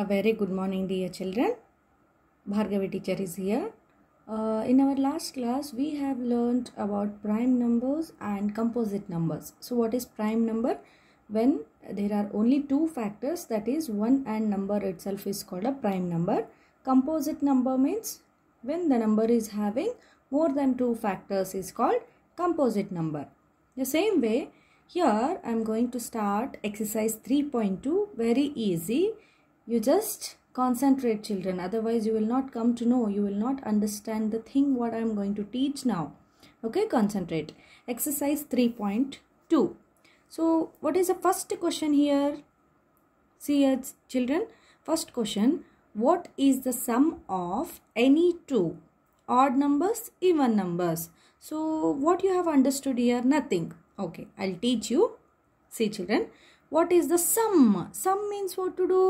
A very good morning, dear children. Bhargavi teacher is here. Uh, in our last class, we have learned about prime numbers and composite numbers. So, what is prime number? When there are only two factors, that is, one and number itself is called a prime number. Composite number means when the number is having more than two factors is called composite number. The same way, here I am going to start exercise 3.2 very easy you just concentrate children otherwise you will not come to know you will not understand the thing what i am going to teach now okay concentrate exercise 3.2 so what is the first question here see children first question what is the sum of any two odd numbers even numbers so what you have understood here nothing okay i'll teach you see children what is the sum sum means what to do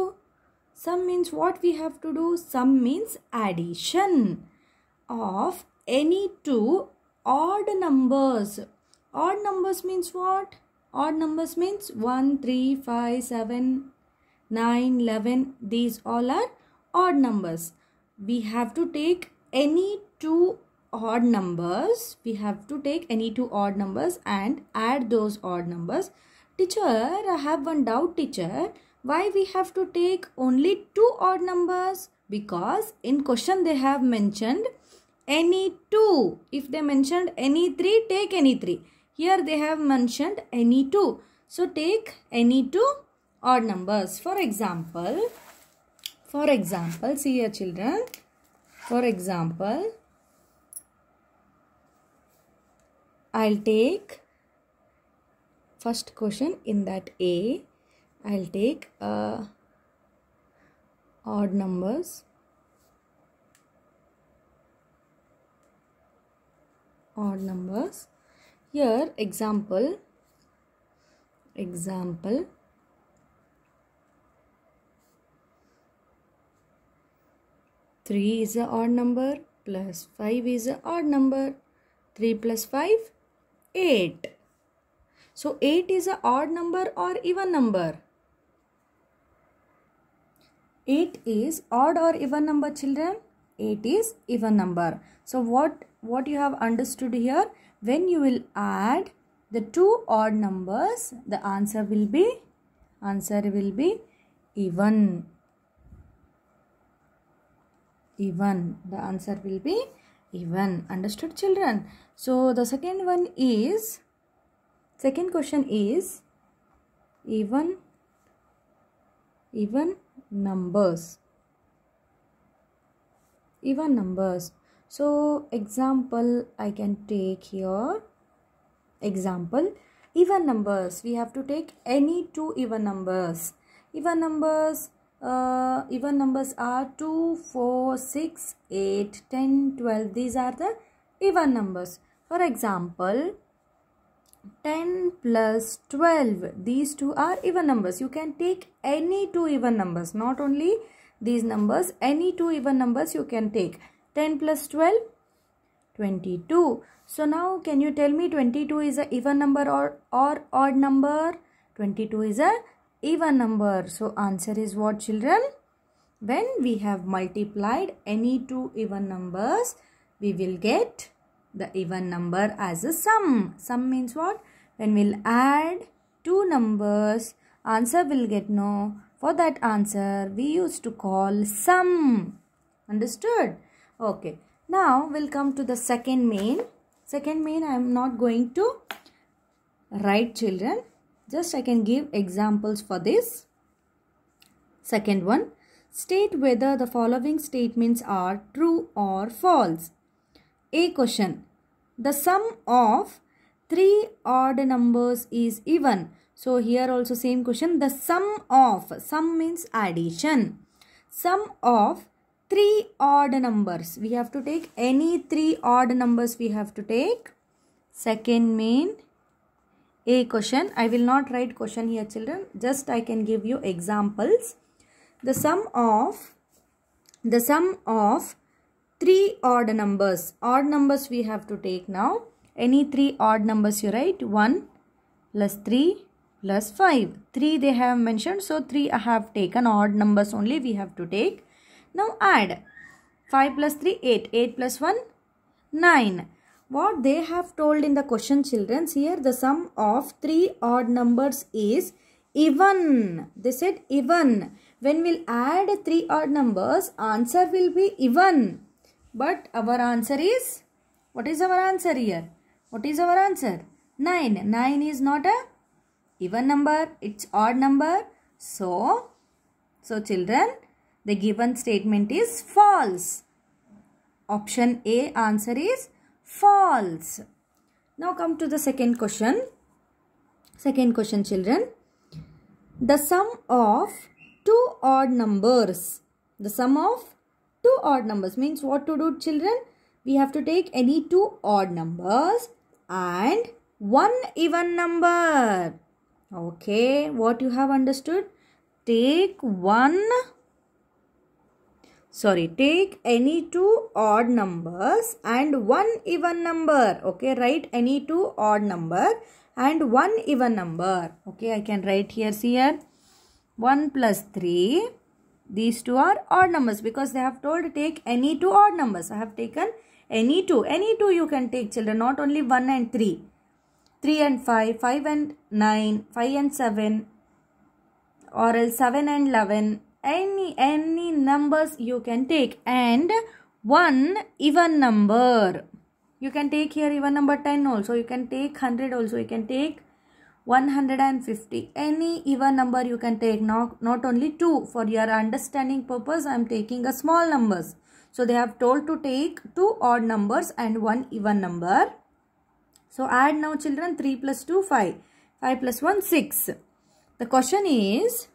Sum means what we have to do? Sum means addition of any two odd numbers. Odd numbers means what? Odd numbers means 1, 3, 5, 7, 9, 11. These all are odd numbers. We have to take any two odd numbers. We have to take any two odd numbers and add those odd numbers. Teacher, I have one doubt teacher. Why we have to take only two odd numbers? Because in question they have mentioned any two. If they mentioned any three, take any three. Here they have mentioned any two. So take any two odd numbers. For example, for example, see here children. For example, I'll take first question in that A. I'll take uh, odd numbers odd numbers here example example Three is a odd number plus 5 is a odd number. 3 plus 5, 8. So 8 is a odd number or even number? 8 is odd or even number children? 8 is even number. So what, what you have understood here? When you will add the two odd numbers, the answer will be, answer will be even. Even. The answer will be even. Understood children? So the second one is, second question is even, even numbers even numbers so example i can take here example even numbers we have to take any two even numbers even numbers uh, even numbers are 2 4 6 8 10 12 these are the even numbers for example 10 plus 12 these two are even numbers you can take any two even numbers not only these numbers any two even numbers you can take 10 plus 12 22 so now can you tell me 22 is a even number or or odd number 22 is a even number so answer is what children when we have multiplied any two even numbers we will get the even number as a sum. Sum means what? When we'll add two numbers, answer will get no. For that answer, we used to call sum. Understood? Okay. Now, we'll come to the second main. Second main, I am not going to write children. Just I can give examples for this. Second one, state whether the following statements are true or false. A question. The sum of three odd numbers is even. So here also same question. The sum of, sum means addition. Sum of three odd numbers. We have to take any three odd numbers we have to take. Second main A question. I will not write question here children. Just I can give you examples. The sum of, the sum of three odd numbers. Odd numbers we have to take now. Any three odd numbers you write. 1 plus 3 plus 5. 3 they have mentioned. So 3 I have taken. Odd numbers only we have to take. Now add. 5 plus 3 8. 8 plus 1 9. What they have told in the question children. Here the sum of three odd numbers is even. They said even. When we'll add three odd numbers answer will be even. But our answer is, what is our answer here? What is our answer? 9. 9 is not a even number. It's odd number. So, so children, the given statement is false. Option A answer is false. Now come to the second question. Second question children. The sum of two odd numbers. The sum of two odd numbers. Means what to do children? We have to take any two odd numbers and one even number. Okay, what you have understood? Take one, sorry, take any two odd numbers and one even number. Okay, write any two odd number and one even number. Okay, I can write here, see here. 1 plus 3 these two are odd numbers because they have told take any two odd numbers. I have taken any two. Any two you can take children, not only 1 and 3. 3 and 5, 5 and 9, 5 and 7 or else 7 and 11. Any, any numbers you can take and 1 even number. You can take here even number 10 also. You can take 100 also. You can take 150 any even number you can take not, not only 2 for your understanding purpose I am taking a small numbers so they have told to take 2 odd numbers and 1 even number so add now children 3 plus 2 5 5 plus 1 6 the question is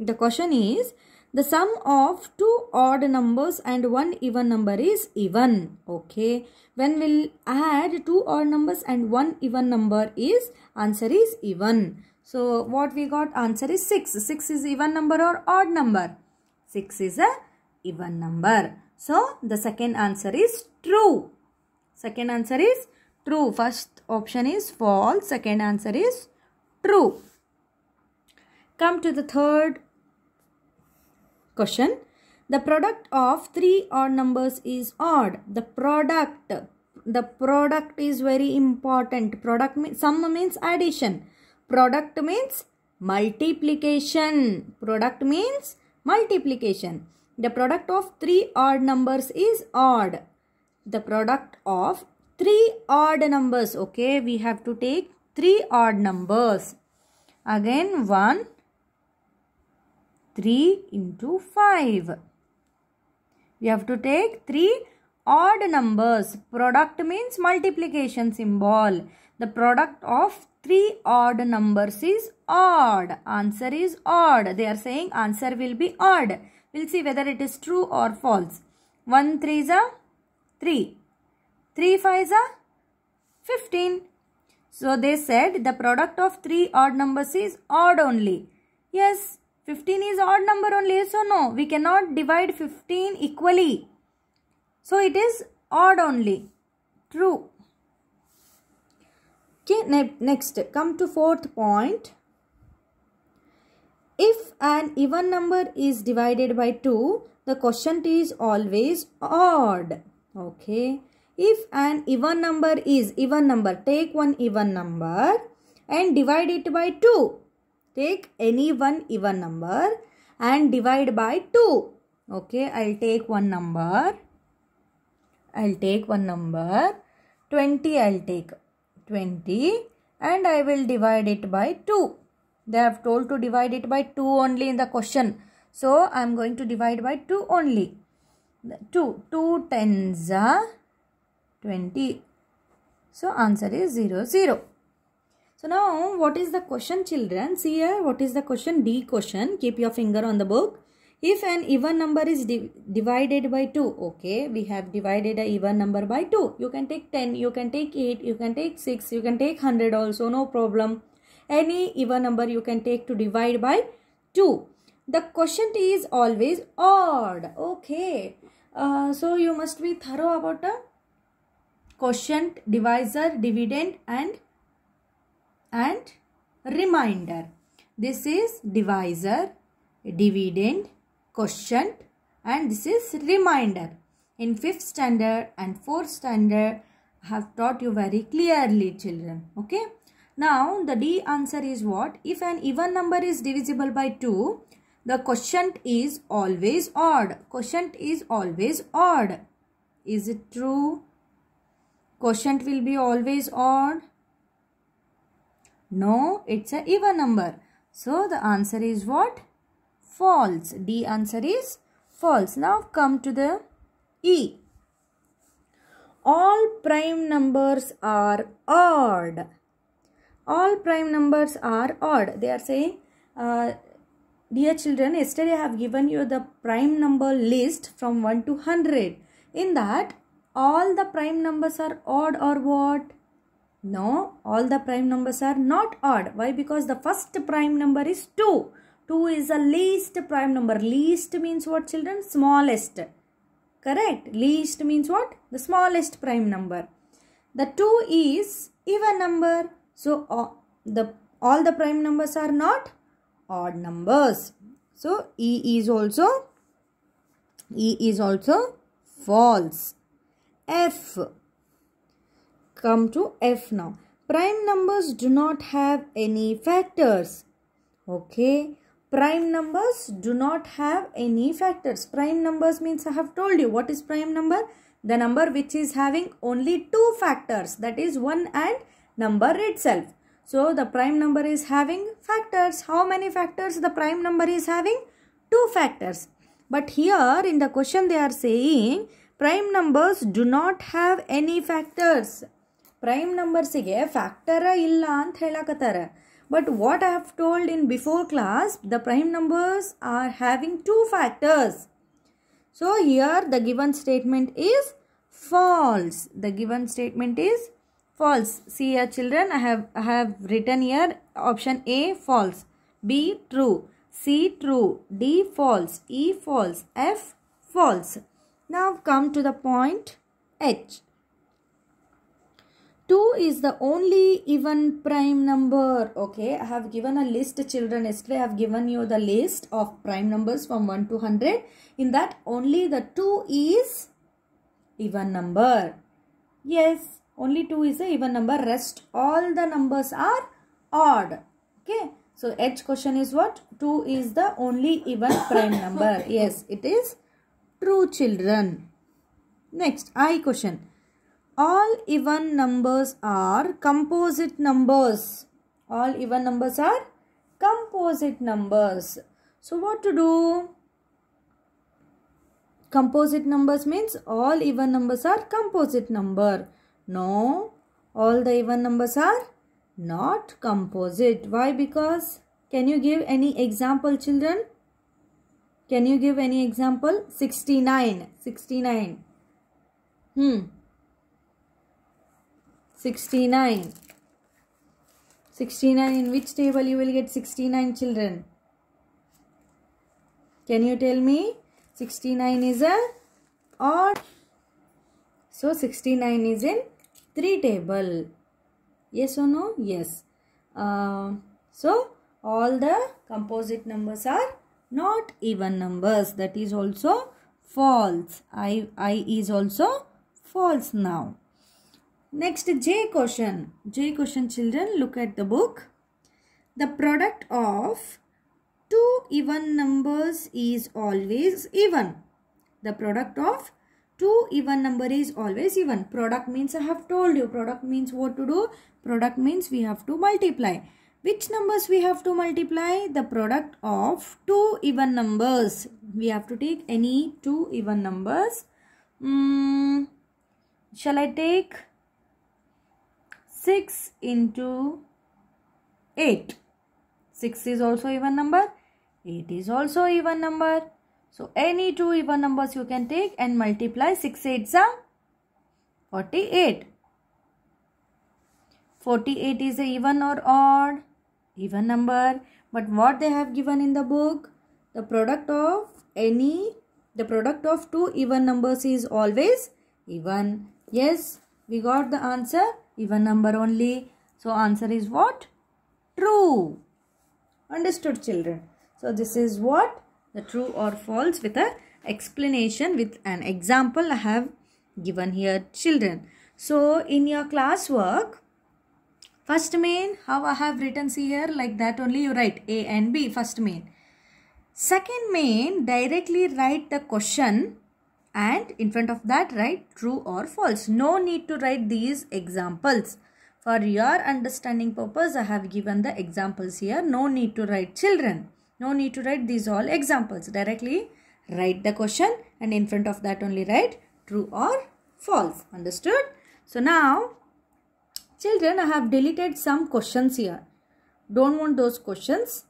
the question is the sum of two odd numbers and one even number is even. Okay. When we'll add two odd numbers and one even number is answer is even. So what we got answer is 6. 6 is even number or odd number? 6 is a even number. So the second answer is true. Second answer is true. First option is false. Second answer is true. Come to the third question. The product of three odd numbers is odd. The product, the product is very important. Product means, sum means addition. Product means multiplication. Product means multiplication. The product of three odd numbers is odd. The product of three odd numbers. Okay, we have to take three odd numbers. Again, 1, 3 into 5. We have to take 3 odd numbers. Product means multiplication symbol. The product of 3 odd numbers is odd. Answer is odd. They are saying answer will be odd. We'll see whether it is true or false. 1 3 is a 3. 3 5 is a 15. So they said the product of 3 odd numbers is odd only. Yes, 15 is odd number only. So no, we cannot divide 15 equally. So it is odd only. True. Okay, ne next come to fourth point. If an even number is divided by 2, the quotient is always odd. Okay. If an even number is even number, take one even number and divide it by 2. Take any one even number and divide by 2. Okay, I'll take one number. I'll take one number. 20 I'll take. 20 and I will divide it by 2. They have told to divide it by 2 only in the question. So, I am going to divide by 2 only. 2. 2 tens are 20. So, answer is 0, 0. So now what is the question children? See here what is the question? D question. Keep your finger on the book. If an even number is divided by 2. Okay. We have divided an even number by 2. You can take 10. You can take 8. You can take 6. You can take 100 also. No problem. Any even number you can take to divide by 2. The quotient is always odd. Okay. Uh, so you must be thorough about the quotient, divisor, dividend and and reminder. This is divisor, dividend, quotient and this is reminder. In 5th standard and 4th standard I have taught you very clearly children. Okay. Now the D answer is what? If an even number is divisible by 2, the quotient is always odd. Quotient is always odd. Is it true? Quotient will be always odd. No, it's a even number. So the answer is what? False. D answer is false. Now come to the E. All prime numbers are odd. All prime numbers are odd. They are saying, uh, dear children, yesterday I have given you the prime number list from 1 to 100. In that, all the prime numbers are odd or what? No, all the prime numbers are not odd. Why? Because the first prime number is 2. 2 is the least prime number. Least means what children? Smallest. Correct. Least means what? The smallest prime number. The 2 is even number. So, all uh, the, all the prime numbers are not odd numbers. So, E is also, E is also false. F Come to F now. Prime numbers do not have any factors. Okay. Prime numbers do not have any factors. Prime numbers means I have told you what is prime number? The number which is having only two factors that is 1 and number itself. So the prime number is having factors. How many factors the prime number is having? Two factors. But here in the question they are saying prime numbers do not have any factors. Prime prime ನಂಬರ್ಸಿಗೆ factor ಇಲ್ಲ ಅಂತ ಹೇಳಕತ್ತಾರೆ But what I have told in before class, the prime numbers are having two factors. So here the given statement is false the given statement is false see here children i have I have written here option a false b true c true d false e false f false now come to the point h 2 is the only even prime number okay i have given a list children yesterday i have given you the list of prime numbers from 1 to 100 in that only the 2 is even number yes only 2 is the even number rest all the numbers are odd okay so h question is what 2 is the only even prime number yes it is true children next i question all even numbers are composite numbers. All even numbers are composite numbers. So what to do? Composite numbers means all even numbers are composite number. No, all the even numbers are not composite. Why? Because can you give any example children? Can you give any example? 69. 69. Hmm. 69. 69 in which table you will get 69 children? Can you tell me? 69 is a odd. So 69 is in 3 table. Yes or no? Yes. Uh, so all the composite numbers are not even numbers. That is also false. I, I is also false now. Next J question. J question children look at the book. The product of two even numbers is always even. The product of two even number is always even. Product means I have told you. Product means what to do. Product means we have to multiply. Which numbers we have to multiply? The product of two even numbers. We have to take any two even numbers. Mm, shall I take 6 into 8. 6 is also even number. 8 is also even number. So any two even numbers you can take and multiply 6 8s are 48. 48 is a even or odd even number but what they have given in the book the product of any the product of two even numbers is always even yes we got the answer even number only. So answer is what? True. Understood children. So this is what? The true or false with a explanation with an example I have given here children. So in your classwork, first main how I have written see here like that only you write A and B first main. Second main directly write the question and in front of that write true or false. No need to write these examples. For your understanding purpose, I have given the examples here. No need to write children. No need to write these all examples. Directly write the question and in front of that only write true or false. Understood? So now, children, I have deleted some questions here. Don't want those questions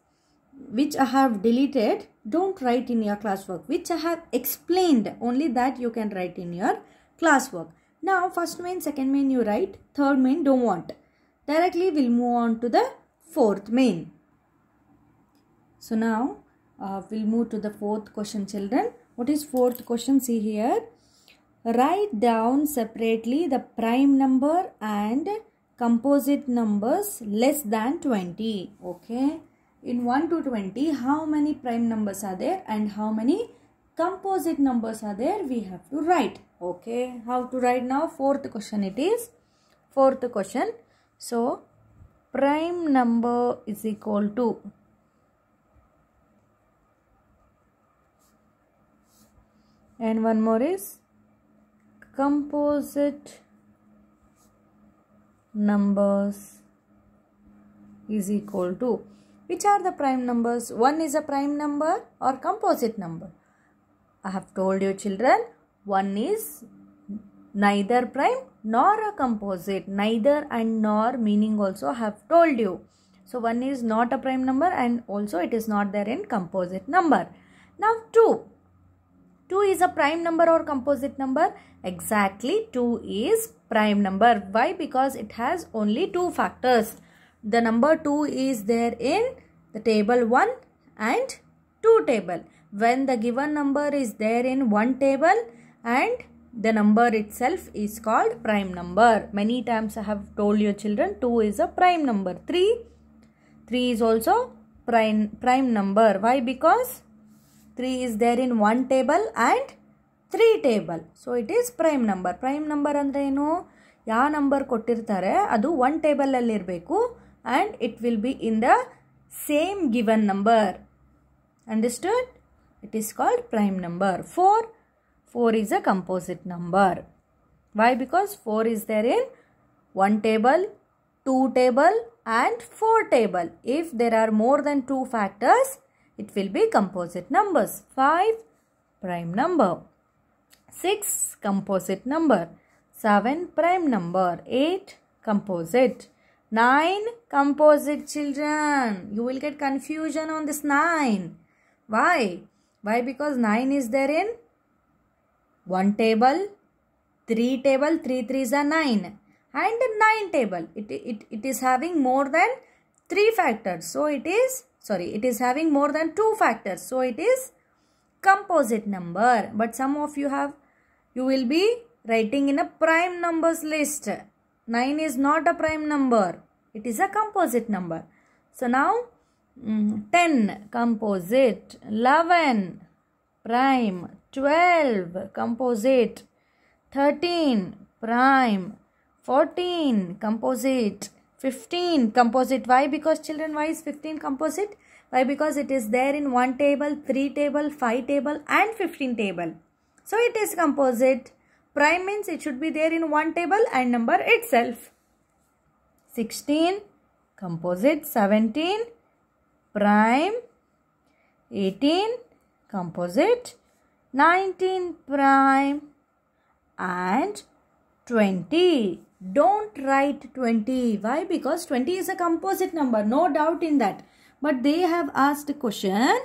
which I have deleted don't write in your classwork which I have explained only that you can write in your classwork. Now first main, second main you write, third main don't want. Directly we'll move on to the fourth main. So now uh, we'll move to the fourth question children. What is fourth question? See here. Write down separately the prime number and composite numbers less than 20. Okay in 1 to 20 how many prime numbers are there and how many composite numbers are there we have to write okay how to write now fourth question it is fourth question so prime number is equal to and one more is composite numbers is equal to which are the prime numbers? 1 is a prime number or composite number. I have told you children, 1 is neither prime nor a composite. Neither and nor meaning also I have told you. So 1 is not a prime number and also it is not there in composite number. Now 2. 2 is a prime number or composite number. Exactly 2 is prime number. Why? Because it has only two factors the number 2 is there in the table 1 and 2 table. When the given number is there in one table and the number itself is called prime number. Many times I have told your children 2 is a prime number. 3, 3 is also prime, prime number. Why? Because 3 is there in one table and 3 table. So it is prime number. Prime number ಅಂದರೆ ಏನು ಯಾವ number ಕೊಟ್ಟಿರ್ತಾರೆ ಅದು one ಟೇಬಲಲ್ಲಿರಬೇಕು and it will be in the same given number. Understood? It is called prime number. 4, 4 is a composite number. Why? Because 4 is there in 1 table, 2 table and 4 table. If there are more than 2 factors, it will be composite numbers. 5, prime number. 6, composite number. 7, prime number. 8, composite nine composite children you will get confusion on this nine why why because nine is there in one table three table three is are nine and nine table it, it, it is having more than three factors so it is sorry it is having more than two factors so it is composite number but some of you have you will be writing in a prime numbers list 9 is not a prime number. It is a composite number. So now mm, 10 composite, 11 prime, 12 composite, 13 prime, 14 composite, 15 composite. Why? Because children, why is 15 composite? Why? Because it is there in 1 table, 3 table, 5 table and 15 table. So it is composite. Prime means it should be there in one table and number itself. 16, composite 17, prime 18, composite 19 prime and 20. Don't write 20. Why? Because 20 is a composite number. No doubt in that. But they have asked question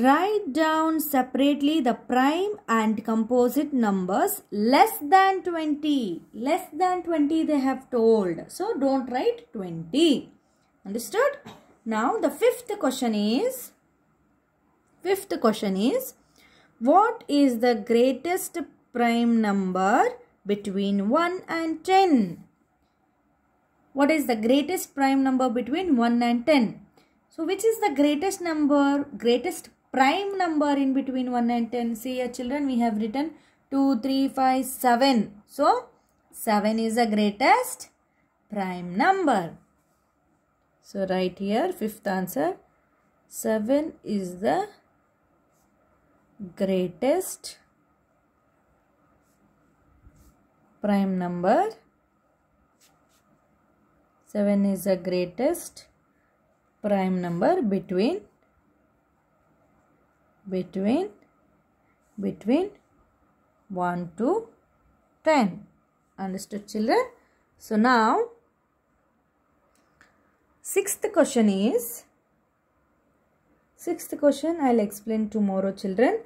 Write down separately the prime and composite numbers less than 20. Less than 20 they have told. So don't write 20. Understood? Now the fifth question is, fifth question is, what is the greatest prime number between 1 and 10? What is the greatest prime number between 1 and 10? So which is the greatest number, greatest prime number in between 1 and 10. See here children, we have written 2, 3, 5, 7. So, 7 is the greatest prime number. So, right here, fifth answer. 7 is the greatest prime number. 7 is the greatest prime number between between between 1 to 10 understood children so now sixth question is sixth question i'll explain tomorrow children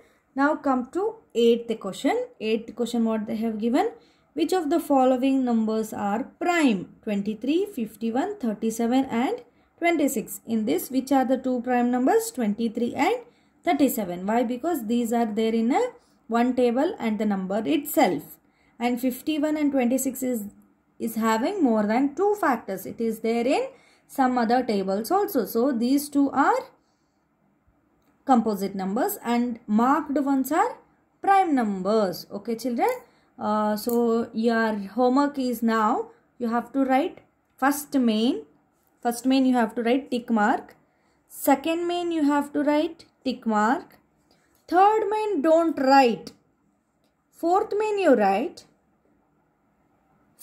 now come to eighth question eighth question what they have given which of the following numbers are prime 23 51 37 and 26 in this which are the two prime numbers 23 and 37. Why? Because these are there in a 1 table and the number itself. And 51 and 26 is, is having more than 2 factors. It is there in some other tables also. So, these two are composite numbers and marked ones are prime numbers. Okay, children. Uh, so, your homework is now you have to write first main. First main you have to write tick mark. Second main you have to write tick mark. Third main don't write. Fourth main you write.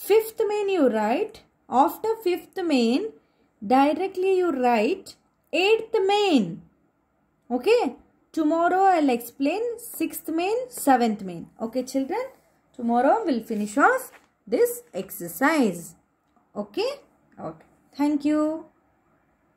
Fifth main you write. After fifth main directly you write eighth main. Okay. Tomorrow I'll explain sixth main, seventh main. Okay children. Tomorrow we'll finish off this exercise. Okay. Okay. Thank you.